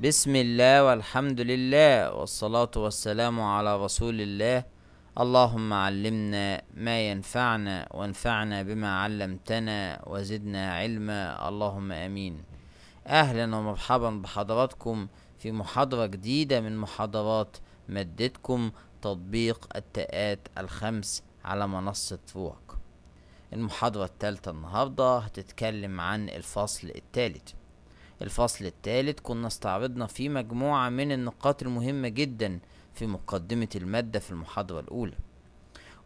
بسم الله والحمد لله والصلاة والسلام على رسول الله اللهم علمنا ما ينفعنا وانفعنا بما علمتنا وزدنا علما اللهم امين اهلا ومرحبا بحضراتكم في محاضرة جديدة من محاضرات مادتكم تطبيق التاءات الخمس على منصة فوق المحاضرة الثالثة النهاردة هتتكلم عن الفصل الثالث الفصل الثالث كنا استعرضنا فيه مجموعة من النقاط المهمة جدا في مقدمة المادة في المحاضرة الأولى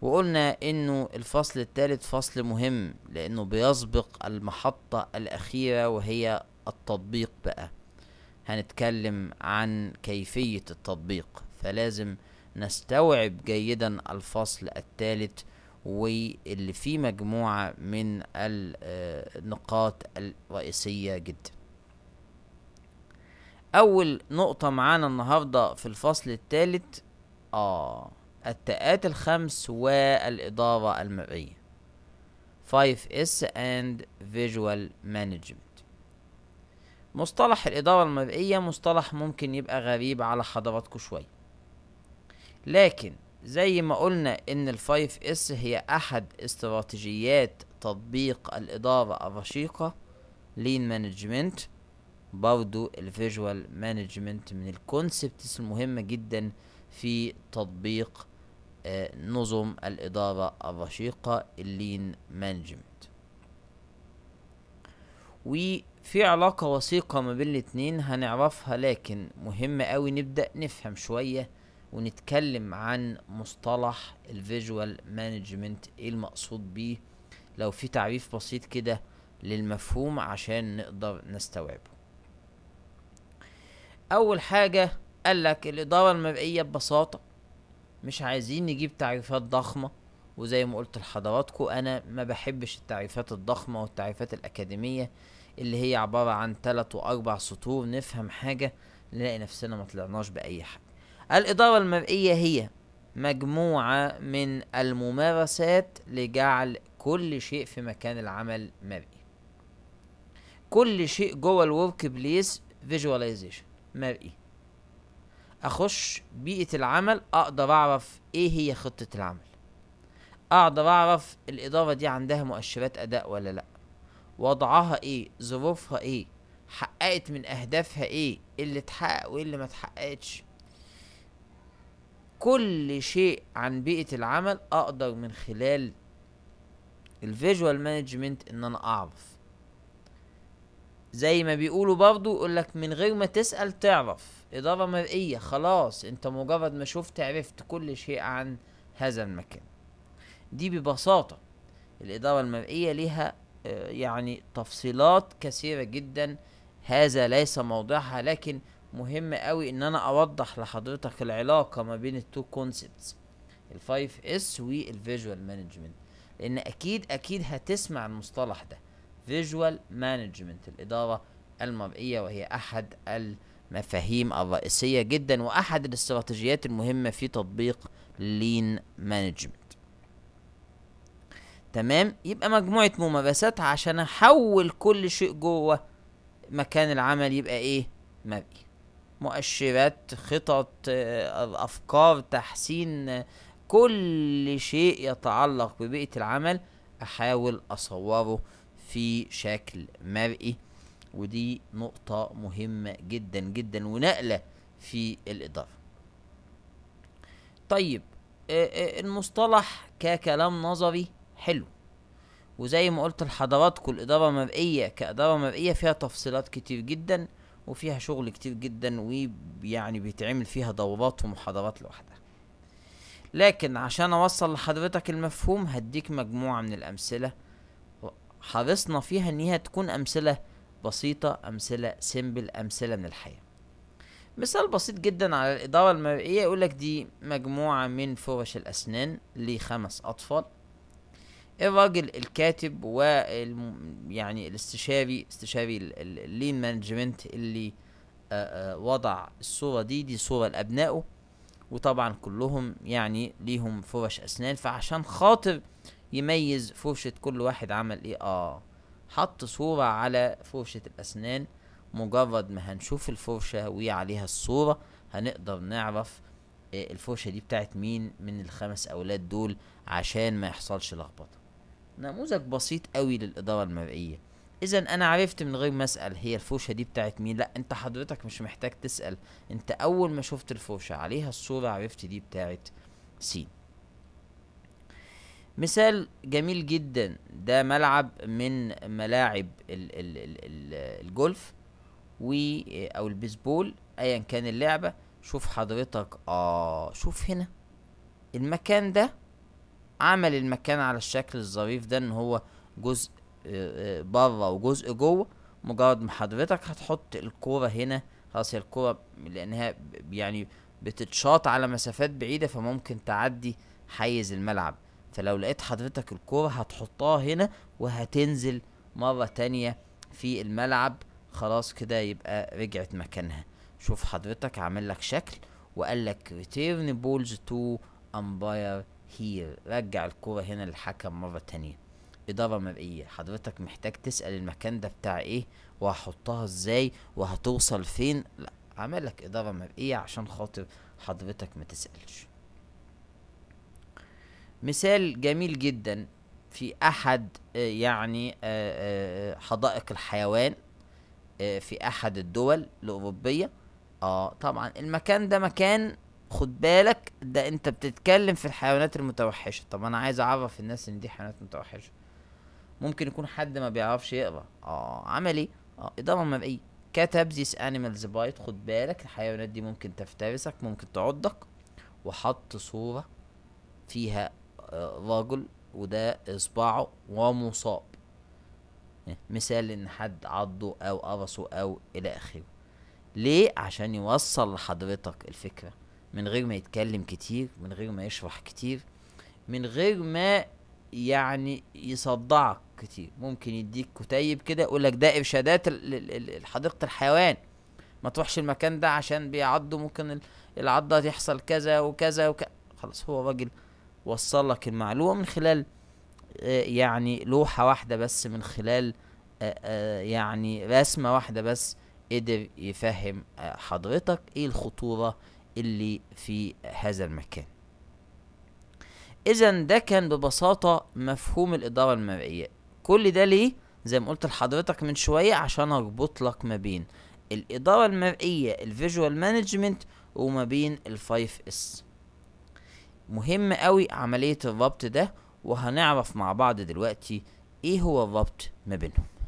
وقلنا انه الفصل الثالث فصل مهم لانه بيسبق المحطة الاخيرة وهي التطبيق بقى هنتكلم عن كيفية التطبيق فلازم نستوعب جيدا الفصل الثالث واللي فيه مجموعة من آه، النقاط الرئيسية جدا اول نقطه معانا النهارده في الفصل الثالث اه التاءات الخمس والاداره المرئيه 5S and Visual Management مصطلح الإدارة المرئية مصطلح ممكن يبقى غريب على حضراتكم شوية لكن زي ما قلنا إن الفايف اس هي أحد استراتيجيات تطبيق الإدارة الرشيقة لين مانجمنت برضو الفيجوال مانجمنت من الكونسبتس المهمة جدا في تطبيق آه، نظم الإدارة الرشيقة اللين مانجمنت وفي علاقة وثيقة ما بين الاتنين هنعرفها لكن مهم قوي نبدأ نفهم شوية ونتكلم عن مصطلح الفيجوال مانجمنت ايه المقصود بيه لو في تعريف بسيط كده للمفهوم عشان نقدر نستوعبه اول حاجه قال لك الاداره المرئيه ببساطه مش عايزين نجيب تعريفات ضخمه وزي ما قلت لحضراتكم انا ما بحبش التعريفات الضخمه والتعريفات الاكاديميه اللي هي عباره عن ثلاث واربع سطور نفهم حاجه نلاقي نفسنا ما طلعناش باي حاجه الاداره المرئيه هي مجموعه من الممارسات لجعل كل شيء في مكان العمل مرئي كل شيء جوه الورك بليس فيجواليزيشن مرئي اخش بيئة العمل اقدر اعرف ايه هي خطة العمل اقدر اعرف الادارة دي عندها مؤشرات اداء ولا لا وضعها ايه ظروفها ايه حققت من اهدافها ايه اللي اتحقق وايه اللي ما اتحققتش كل شيء عن بيئة العمل اقدر من خلال الفيجوال مانجمنت ان انا اعرف زي ما بيقولوا برضو لك من غير ما تسأل تعرف إدارة مرئية خلاص أنت مجرد ما شفت عرفت كل شيء عن هذا المكان دي ببساطة الإدارة المرئية لها آه، يعني تفصيلات كثيرة جدا هذا ليس موضعها لكن مهم قوي ان انا اوضح لحضرتك العلاقة ما بين التو كونسبتس الفايف اس والفيجوال مانجمنت لان اكيد اكيد هتسمع المصطلح ده فيجوال مانجمنت الإدارة المرئية وهي أحد المفاهيم الرئيسية جدا وأحد الاستراتيجيات المهمة في تطبيق لين مانجمنت تمام يبقى مجموعة ممارسات عشان أحول كل شيء جوه مكان العمل يبقى إيه مرئي مؤشرات خطط آه، أفكار تحسين آه، كل شيء يتعلق ببيئة العمل أحاول أصوره في شكل مرئي ودي نقطة مهمة جدا جدا ونقلة في الإدارة طيب آه، آه، المصطلح ككلام نظري حلو وزي ما قلت لحضراتكم الإدارة مرئية كإدارة مرئية فيها تفصيلات كتير جدا وفيها شغل كتير جدا ويعني بيتعمل فيها دورات ومحاضرات لوحدها لكن عشان أوصل لحضرتك المفهوم هديك مجموعة من الأمثلة حرصنا فيها ان هي تكون امثله بسيطه امثله سيمبل امثله من الحياه مثال بسيط جدا على الإدارة المرئية يقولك دي مجموعة من فرش الأسنان لخمس أطفال الراجل الكاتب و يعني الاستشاري استشاري اللين مانجمنت اللي وضع الصورة دي دي صورة لأبنائه وطبعا كلهم يعني ليهم فرش أسنان فعشان خاطر يميز فرشة كل واحد عمل ايه اه حط صورة على فرشة الأسنان مجرد ما هنشوف الفرشة وعليها الصورة هنقدر نعرف آه، الفرشة دي بتاعت مين من الخمس أولاد دول عشان ما يحصلش لخبطة نموذج بسيط قوي للإدارة المرئية إذا أنا عرفت من غير ما أسأل هي الفرشة دي بتاعت مين لأ أنت حضرتك مش محتاج تسأل أنت أول ما شفت الفرشة عليها الصورة عرفت دي بتاعت سين مثال جميل جدا ده ملعب من ملاعب ال الـ الـ الـ الجولف و او البيسبول ايا كان اللعبه شوف حضرتك اه شوف هنا المكان ده عمل المكان على الشكل الظريف ده ان هو جزء آه، آه، بره وجزء جوه مجرد ما حضرتك هتحط الكوره هنا خلاص الكوره لانها يعني بتتشاط على مسافات بعيده فممكن تعدي حيز الملعب فلو لقيت حضرتك الكورة هتحطها هنا وهتنزل مرة تانية في الملعب خلاص كده يبقى رجعت مكانها شوف حضرتك عامل لك شكل وقال لك ريتيرن بولز تو امباير هير رجع الكورة هنا للحكم مرة تانية إدارة مرئية حضرتك محتاج تسأل المكان ده بتاع إيه وهحطها إزاي وهتوصل فين لا عامل لك إدارة مرئية عشان خاطر حضرتك ما تسألش مثال جميل جدا في احد آه، يعني آه، آه، حدائق الحيوان في احد الدول الاوروبيه اه طبعا المكان ده مكان خد بالك ده انت بتتكلم في الحيوانات المتوحشه طب انا عايز اعرف الناس ان دي حيوانات متوحشه ممكن يكون حد ما بيعرفش يقرا اه عمل ايه اه اداره مرئيه كتب ذيس انيمالز بايت خد بالك الحيوانات دي ممكن تفترسك ممكن تعضك وحط صوره فيها رجل وده إصبعه ومصاب مثال إن حد عضه أو قرصه أو إلى آخره ليه عشان يوصل لحضرتك الفكرة من غير ما يتكلم كتير من غير ما يشرح كتير من غير ما يعني يصدعك كتير ممكن يديك كتيب كده يقول لك ده ارشادات حديقه الحيوان ما تروحش المكان ده عشان بيعضوا ممكن العضه تحصل كذا وكذا وكذا خلاص هو راجل وصل لك المعلومه من خلال آه، يعني لوحه واحده بس من خلال آه، آه، يعني رسمه واحده بس قدر يفهم حضرتك ايه الخطوره اللي في هذا المكان اذا ده كان ببساطه مفهوم الاداره المرئيه كل ده ليه زي ما قلت لحضرتك من شويه عشان اربط لك ما بين الاداره المرئيه الفيجوال مانجمنت وما بين الفايف اس مهم قوي عملية الربط ده وهنعرف مع بعض دلوقتي ايه هو الربط ما بينهم